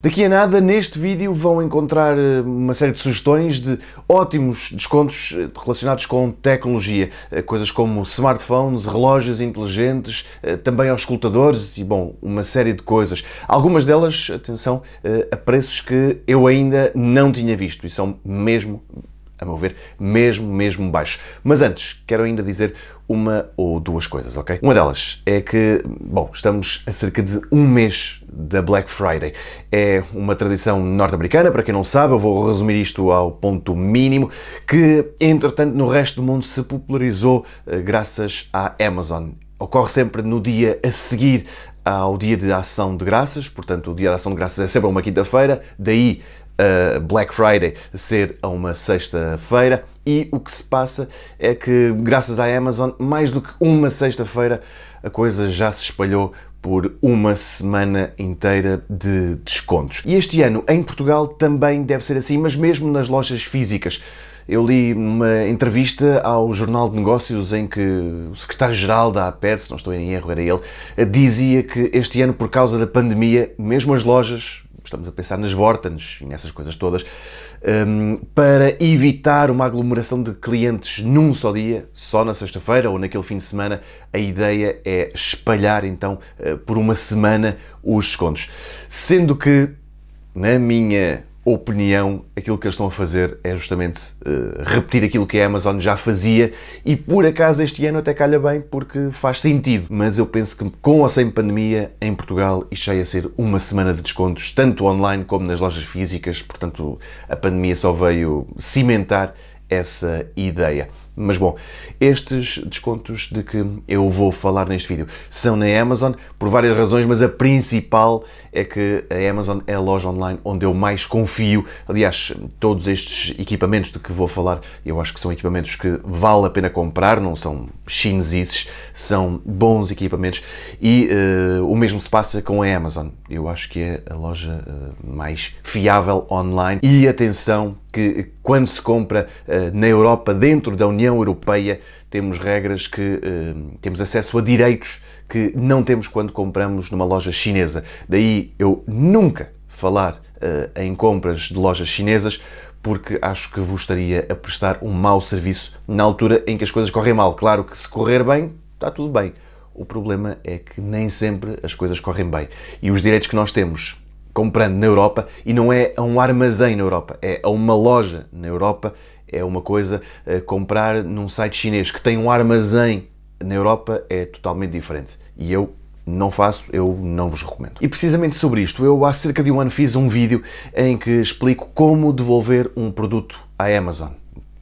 Daqui a nada, neste vídeo, vão encontrar eh, uma série de sugestões de ótimos descontos eh, relacionados com tecnologia. Eh, coisas como smartphones, relógios inteligentes, também aos escutadores e, bom, uma série de coisas. Algumas delas, atenção, a preços que eu ainda não tinha visto e são mesmo a meu ver, mesmo, mesmo baixos. Mas antes, quero ainda dizer uma ou duas coisas, ok? Uma delas é que, bom, estamos a cerca de um mês da Black Friday. É uma tradição norte-americana, para quem não sabe, eu vou resumir isto ao ponto mínimo, que entretanto no resto do mundo se popularizou eh, graças à Amazon. Ocorre sempre no dia a seguir ao dia de ação de graças, portanto o dia de ação de graças é sempre uma quinta-feira, daí Uh, Black Friday ser a uma sexta-feira e o que se passa é que graças à Amazon mais do que uma sexta-feira a coisa já se espalhou por uma semana inteira de descontos. E este ano em Portugal também deve ser assim, mas mesmo nas lojas físicas. Eu li uma entrevista ao Jornal de Negócios em que o secretário-geral da APED, se não estou em erro, era ele, dizia que este ano, por causa da pandemia, mesmo as lojas estamos a pensar nas Vortans e nessas coisas todas, um, para evitar uma aglomeração de clientes num só dia, só na sexta-feira ou naquele fim de semana, a ideia é espalhar então eh, por uma semana os descontos. Sendo que, na minha opinião, aquilo que eles estão a fazer é justamente uh, repetir aquilo que a Amazon já fazia e por acaso este ano até calha bem porque faz sentido. Mas eu penso que com ou sem pandemia em Portugal isto já ia ser uma semana de descontos, tanto online como nas lojas físicas, portanto a pandemia só veio cimentar essa ideia. Mas bom, estes descontos de que eu vou falar neste vídeo são na Amazon por várias razões, mas a principal é que a Amazon é a loja online onde eu mais confio. Aliás, todos estes equipamentos de que vou falar, eu acho que são equipamentos que vale a pena comprar, não são chineses são bons equipamentos e uh, o mesmo se passa com a Amazon. Eu acho que é a loja uh, mais fiável online e atenção que quando se compra uh, na Europa, dentro da União União Europeia temos regras que eh, temos acesso a direitos que não temos quando compramos numa loja chinesa. Daí eu nunca falar eh, em compras de lojas chinesas, porque acho que vos estaria a prestar um mau serviço na altura em que as coisas correm mal. Claro que se correr bem, está tudo bem. O problema é que nem sempre as coisas correm bem. E os direitos que nós temos comprando na Europa, e não é a um armazém na Europa, é a uma loja na Europa, é uma coisa, eh, comprar num site chinês que tem um armazém na Europa é totalmente diferente. E eu não faço, eu não vos recomendo. E precisamente sobre isto, eu há cerca de um ano fiz um vídeo em que explico como devolver um produto à Amazon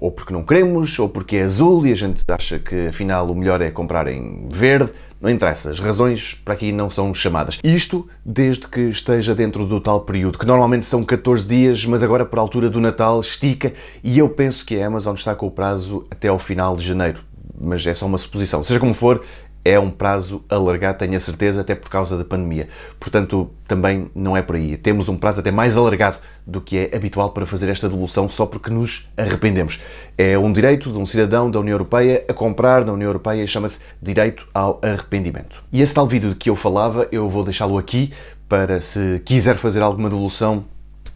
ou porque não queremos, ou porque é azul e a gente acha que afinal o melhor é comprar em verde. Não interessa, as razões para aqui não são chamadas. Isto desde que esteja dentro do tal período, que normalmente são 14 dias, mas agora por altura do Natal estica e eu penso que a Amazon está com o prazo até ao final de janeiro. Mas é só uma suposição. Seja como for, é um prazo alargado, tenho a certeza, até por causa da pandemia. Portanto, também não é por aí. Temos um prazo até mais alargado do que é habitual para fazer esta devolução só porque nos arrependemos. É um direito de um cidadão da União Europeia a comprar na União Europeia e chama-se direito ao arrependimento. E esse tal vídeo de que eu falava, eu vou deixá-lo aqui para se quiser fazer alguma devolução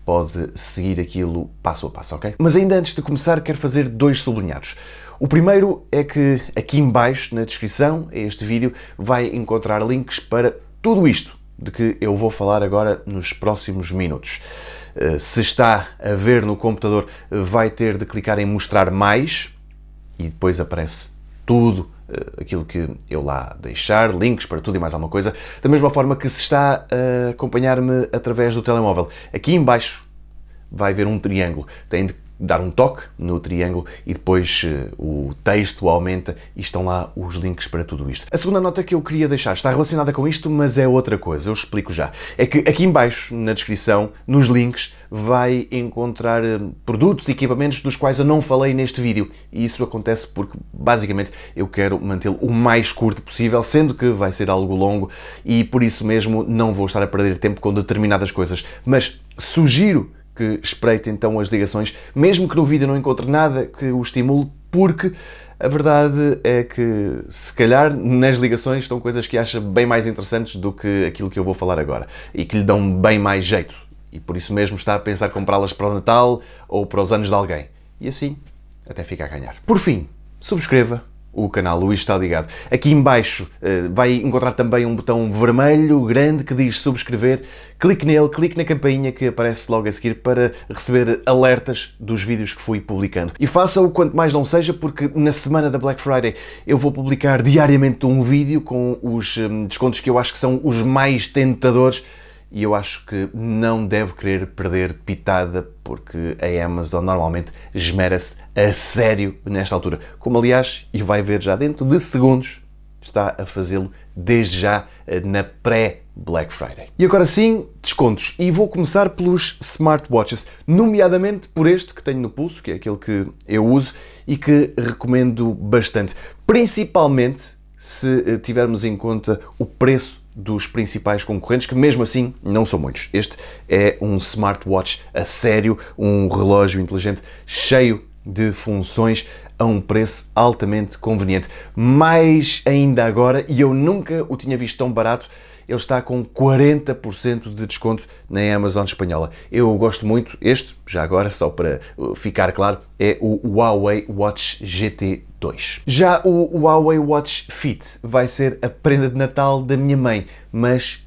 pode seguir aquilo passo a passo, ok? Mas ainda antes de começar, quero fazer dois sublinhados. O primeiro é que aqui embaixo na descrição a este vídeo vai encontrar links para tudo isto de que eu vou falar agora nos próximos minutos. Eh, se está a ver no computador, vai ter de clicar em mostrar mais e depois aparece tudo eh, aquilo que eu lá deixar, links para tudo e mais alguma coisa, da mesma forma que se está a acompanhar-me através do telemóvel. Aqui embaixo vai ver um triângulo. Tem de dar um toque no triângulo e depois eh, o texto aumenta e estão lá os links para tudo isto. A segunda nota que eu queria deixar está relacionada com isto, mas é outra coisa, eu explico já. É que aqui embaixo, na descrição, nos links, vai encontrar eh, produtos e equipamentos dos quais eu não falei neste vídeo. E isso acontece porque, basicamente, eu quero mantê-lo o mais curto possível, sendo que vai ser algo longo e, por isso mesmo, não vou estar a perder tempo com determinadas coisas. Mas sugiro que espreite então as ligações, mesmo que no vídeo não encontre nada que o estimule, porque a verdade é que, se calhar, nas ligações estão coisas que acha bem mais interessantes do que aquilo que eu vou falar agora e que lhe dão bem mais jeito. E por isso mesmo está a pensar comprá-las para o Natal ou para os anos de alguém. E assim, até fica a ganhar. Por fim, subscreva, o canal Luís está ligado. Aqui embaixo eh, vai encontrar também um botão vermelho grande que diz subscrever. Clique nele, clique na campainha que aparece logo a seguir para receber alertas dos vídeos que fui publicando. E faça-o quanto mais não seja, porque na semana da Black Friday eu vou publicar diariamente um vídeo com os hum, descontos que eu acho que são os mais tentadores e eu acho que não deve querer perder pitada porque a Amazon normalmente esmera-se a sério nesta altura. Como aliás, e vai ver já dentro de segundos, está a fazê-lo desde já eh, na pré Black Friday. E agora sim, descontos. E vou começar pelos smartwatches, nomeadamente por este que tenho no pulso, que é aquele que eu uso e que recomendo bastante. Principalmente se eh, tivermos em conta o preço dos principais concorrentes, que mesmo assim não são muitos. Este é um smartwatch a sério, um relógio inteligente cheio de funções a um preço altamente conveniente. Mais ainda agora, e eu nunca o tinha visto tão barato, ele está com 40% de desconto na Amazon espanhola. Eu gosto muito, este, já agora, só para uh, ficar claro, é o Huawei Watch GT 2. já o Huawei Watch Fit vai ser a prenda de Natal da minha mãe, mas.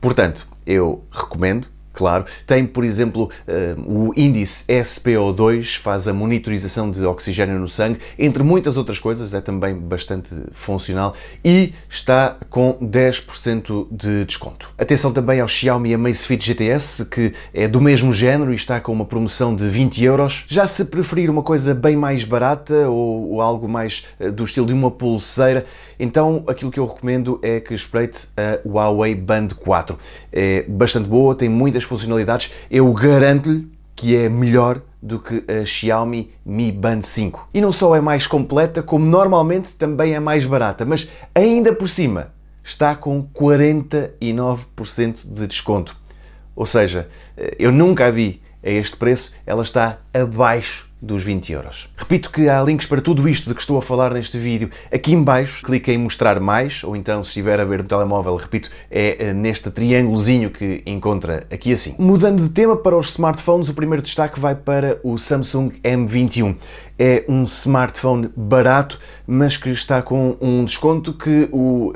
Portanto, eu recomendo claro. Tem, por exemplo, eh, o índice SPO2, faz a monitorização de oxigênio no sangue, entre muitas outras coisas, é também bastante funcional e está com 10% de desconto. Atenção também ao Xiaomi Amazfit GTS, que é do mesmo género e está com uma promoção de 20 euros. Já se preferir uma coisa bem mais barata ou, ou algo mais eh, do estilo de uma pulseira, então aquilo que eu recomendo é que espreite a Huawei Band 4. É bastante boa, tem muitas funcionalidades, eu garanto-lhe que é melhor do que a Xiaomi Mi Band 5. E não só é mais completa, como normalmente também é mais barata, mas ainda por cima está com 49% de desconto. Ou seja, eh, eu nunca a vi a este preço, ela está abaixo dos 20 euros. Repito que há links para tudo isto de que estou a falar neste vídeo aqui embaixo clique em mostrar mais ou então se estiver a ver no telemóvel, repito, é eh, neste triângulozinho que encontra aqui assim. Mudando de tema para os smartphones, o primeiro destaque vai para o Samsung M21. É um smartphone barato, mas que está com um desconto que o uh,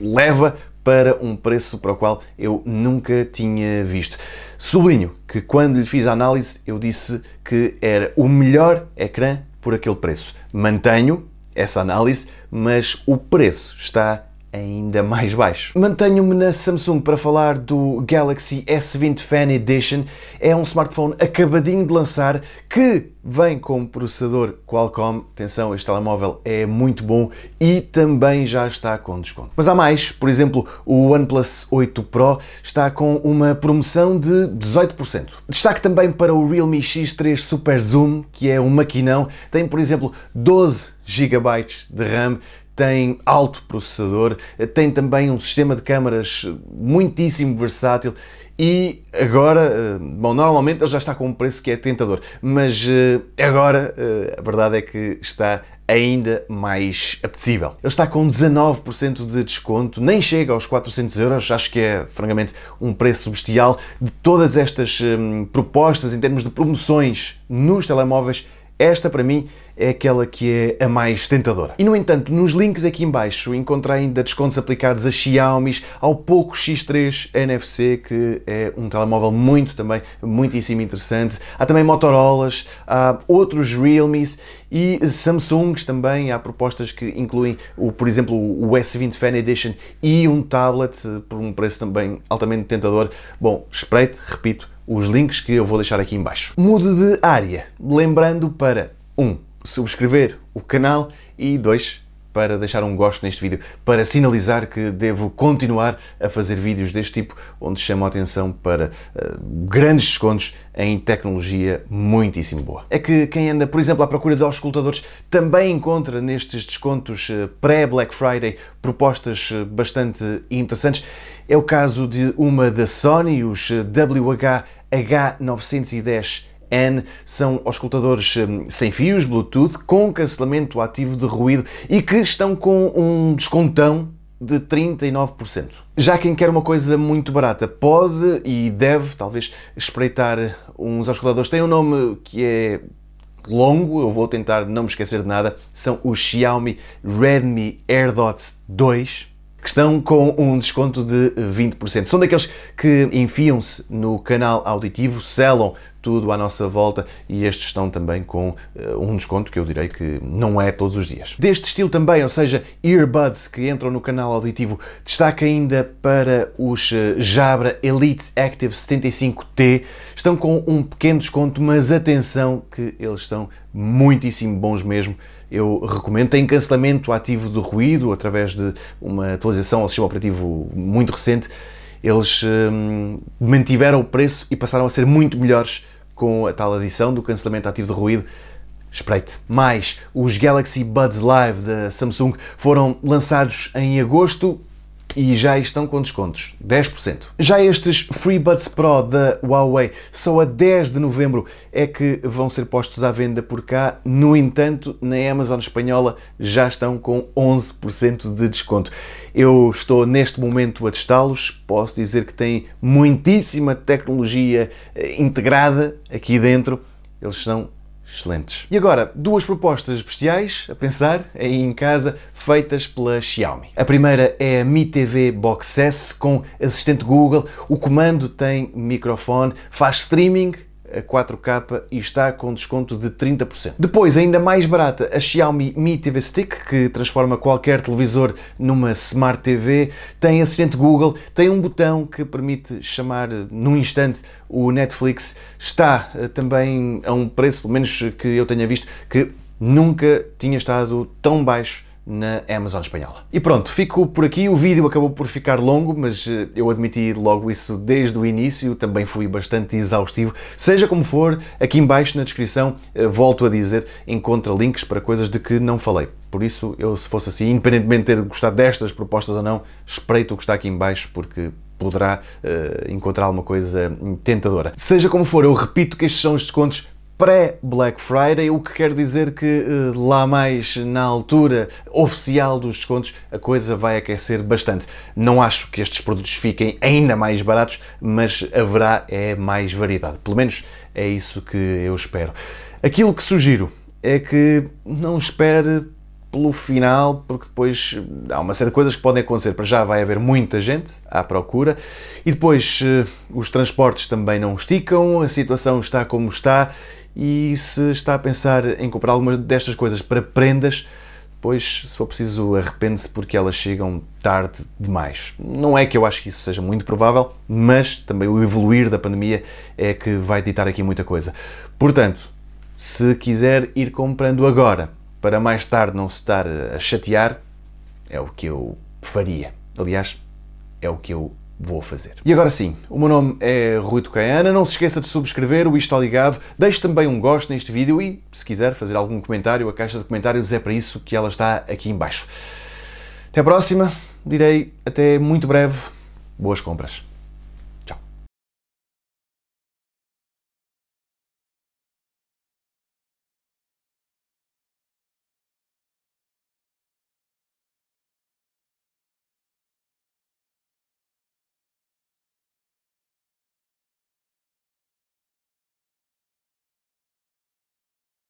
leva para um preço para o qual eu nunca tinha visto. Sublinho que quando lhe fiz a análise eu disse que era o melhor ecrã por aquele preço. Mantenho essa análise, mas o preço está ainda mais baixo. Mantenho-me na Samsung para falar do Galaxy S20 Fan Edition. É um smartphone acabadinho de lançar que vem com processador Qualcomm. Atenção, este telemóvel é muito bom e também já está com desconto. Mas há mais, por exemplo, o OnePlus 8 Pro está com uma promoção de 18%. Destaque também para o Realme X3 Super Zoom, que é um maquinão, tem por exemplo 12 GB de RAM, tem alto processador, tem também um sistema de câmaras muitíssimo versátil e agora, eh, bom, normalmente ele já está com um preço que é tentador, mas eh, agora eh, a verdade é que está ainda mais apetecível. Ele está com 19% de desconto, nem chega aos 400 euros, acho que é francamente um preço bestial de todas estas hum, propostas em termos de promoções nos telemóveis. Esta para mim é aquela que é a mais tentadora. E no entanto, nos links aqui embaixo encontrei ainda descontos aplicados a Xiaomi, ao Poco X3 NFC, que é um telemóvel muito também, muitíssimo interessante. Há também Motorolas, há outros Realme's e Samsungs também, há propostas que incluem, o, por exemplo, o S20 Fan Edition e um tablet eh, por um preço também altamente tentador. Bom, espreite, repito, os links que eu vou deixar aqui embaixo. Mude de área, lembrando para 1. Um, subscrever o canal e dois para deixar um gosto neste vídeo, para sinalizar que devo continuar a fazer vídeos deste tipo, onde chamo a atenção para uh, grandes descontos em tecnologia muitíssimo boa. É que quem anda, por exemplo, à procura de auscultadores também encontra nestes descontos eh, pré-Black Friday propostas eh, bastante interessantes. É o caso de uma da Sony, os WH-H910 N são auscultadores hum, sem fios, Bluetooth, com cancelamento ativo de ruído e que estão com um descontão de 39%. Já quem quer uma coisa muito barata pode e deve, talvez, espreitar uns auscultadores. Tem um nome que é longo, eu vou tentar não me esquecer de nada, são os Xiaomi Redmi AirDots 2 que estão com um desconto de 20%. São daqueles que enfiam-se no canal auditivo, selam tudo à nossa volta e estes estão também com uh, um desconto que eu direi que não é todos os dias. Deste estilo também, ou seja, earbuds que entram no canal auditivo, destaca ainda para os eh, Jabra Elite Active 75T. Estão com um pequeno desconto, mas atenção que eles são muitíssimo bons mesmo eu recomendo. Tem cancelamento ativo do ruído através de uma atualização ao sistema operativo muito recente. Eles hum, mantiveram o preço e passaram a ser muito melhores com a tal adição do cancelamento ativo de ruído. Espreite. Mais, os Galaxy Buds Live da Samsung foram lançados em agosto e já estão com descontos, 10%. Já estes FreeBuds Pro da Huawei, só a 10 de novembro é que vão ser postos à venda por cá. No entanto, na Amazon espanhola já estão com 11% de desconto. Eu estou neste momento a testá-los, posso dizer que têm muitíssima tecnologia eh, integrada aqui dentro. Eles são excelentes. E agora, duas propostas bestiais a pensar aí em casa, feitas pela Xiaomi. A primeira é a Mi TV Box S com assistente Google, o comando tem microfone, faz streaming a 4K e está com desconto de 30%. Depois, ainda mais barata, a Xiaomi Mi TV Stick, que transforma qualquer televisor numa Smart TV, tem assistente Google, tem um botão que permite chamar eh, num instante o Netflix, está eh, também a um preço, pelo menos que eu tenha visto, que nunca tinha estado tão baixo na Amazon espanhola. E pronto, fico por aqui. O vídeo acabou por ficar longo, mas eh, eu admiti logo isso desde o início, também fui bastante exaustivo. Seja como for, aqui embaixo na descrição, eh, volto a dizer, encontra links para coisas de que não falei. Por isso, eu se fosse assim, independentemente de ter gostado destas propostas ou não, espreito o que está aqui embaixo porque poderá uh, encontrar alguma coisa tentadora. Seja como for, eu repito que estes são os descontos pré-Black Friday, o que quer dizer que eh, lá mais na altura oficial dos descontos a coisa vai aquecer bastante. Não acho que estes produtos fiquem ainda mais baratos, mas haverá é mais variedade. Pelo menos é isso que eu espero. Aquilo que sugiro é que não espere pelo final, porque depois há uma série de coisas que podem acontecer. Para já vai haver muita gente à procura e depois eh, os transportes também não esticam, a situação está como está e se está a pensar em comprar algumas destas coisas para prendas, pois, se for preciso, arrepende-se porque elas chegam tarde demais. Não é que eu acho que isso seja muito provável, mas também o evoluir da pandemia é que vai ditar aqui muita coisa. Portanto, se quiser ir comprando agora, para mais tarde não se estar a chatear, é o que eu faria. Aliás, é o que eu vou fazer. E agora sim, o meu nome é Rui Tocaiana, não se esqueça de subscrever o Isto Está Ligado, deixe também um gosto neste vídeo e, se quiser fazer algum comentário, a caixa de comentários é para isso que ela está aqui embaixo. Até a próxima, direi até muito breve, boas compras.